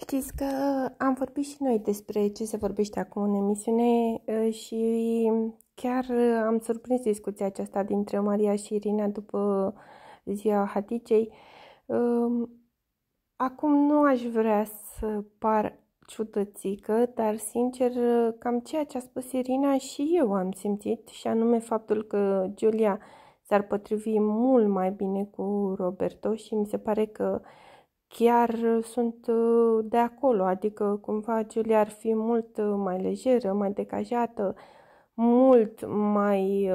Știți că uh, am vorbit și noi despre ce se vorbește acum în emisiune uh, și chiar uh, am surprins discuția aceasta dintre Maria și Irina după ziua Haticei. Um, acum nu aș vrea să par ciudățică, dar sincer, cam ceea ce a spus Irina și eu am simțit, și anume faptul că Giulia s-ar potrivi mult mai bine cu Roberto și mi se pare că uh, chiar uh, sunt uh, de acolo, adică cumva Giulia ar fi mult uh, mai lejeră, mai decajată, mult mai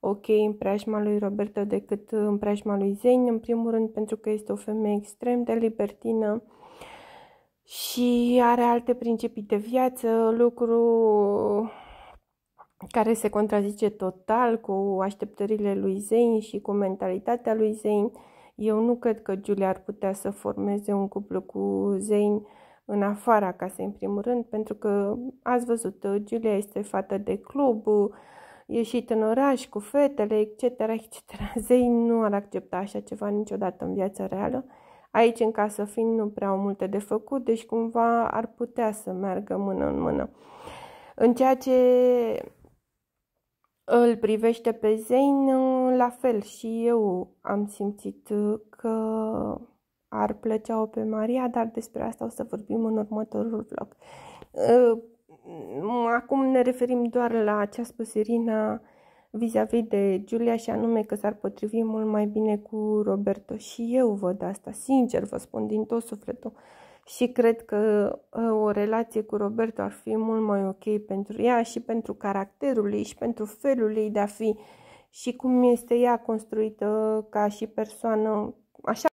ok în preajma lui Roberto decât în preajma lui Zein, în primul rând pentru că este o femeie extrem de libertină și are alte principii de viață, lucru care se contrazice total cu așteptările lui Zein și cu mentalitatea lui Zein. Eu nu cred că Julia ar putea să formeze un cuplu cu Zein în afara casei, în primul rând, pentru că ați văzut, Julia este fată de club, ieșit în oraș cu fetele, etc., etc. Zein nu ar accepta așa ceva niciodată în viața reală. Aici, în casă fiind, nu prea au multe de făcut, deci cumva ar putea să meargă mână în mână. În ceea ce îl privește pe Zein, uh, la fel și eu am simțit uh, că ar plăcea-o pe Maria, dar despre asta o să vorbim în următorul vlog. Uh, acum ne referim doar la ce a spus Irina vis-a-vis de Giulia și anume că s-ar potrivi mult mai bine cu Roberto. Și eu văd asta, sincer vă spun, din tot sufletul. Și cred că ă, o relație cu Roberto ar fi mult mai ok pentru ea și pentru caracterul ei și pentru felul ei de a fi și cum este ea construită ca și persoană. Așa